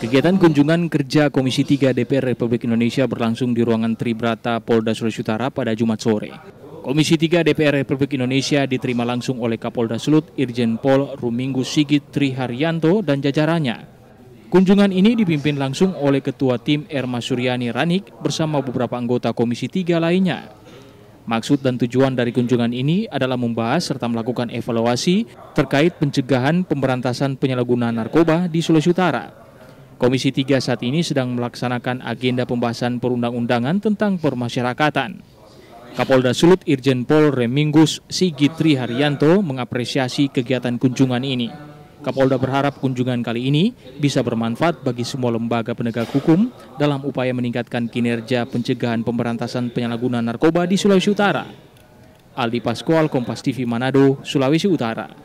Kegiatan kunjungan kerja Komisi 3 DPR Republik Indonesia berlangsung di ruangan Tribrata Polda Sulawesi Utara pada Jumat sore. Komisi 3 DPR Republik Indonesia diterima langsung oleh Kapolda Sulut Irjen Pol Ruminggu Sigit Triharyanto dan jajarannya. Kunjungan ini dipimpin langsung oleh Ketua Tim Erma Suryani Ranik bersama beberapa anggota Komisi 3 lainnya. Maksud dan tujuan dari kunjungan ini adalah membahas serta melakukan evaluasi terkait pencegahan pemberantasan penyalahgunaan narkoba di Sulawesi Utara. Komisi 3 saat ini sedang melaksanakan agenda pembahasan perundang-undangan tentang permasyarakatan. Kapolda Sulut Irjen Pol Remingus Sigitri Haryanto mengapresiasi kegiatan kunjungan ini. Kapolda berharap kunjungan kali ini bisa bermanfaat bagi semua lembaga penegak hukum dalam upaya meningkatkan kinerja pencegahan pemberantasan penyalahgunaan narkoba di Sulawesi Utara. Aldi Pascual, Kompas TV Manado, Sulawesi Utara.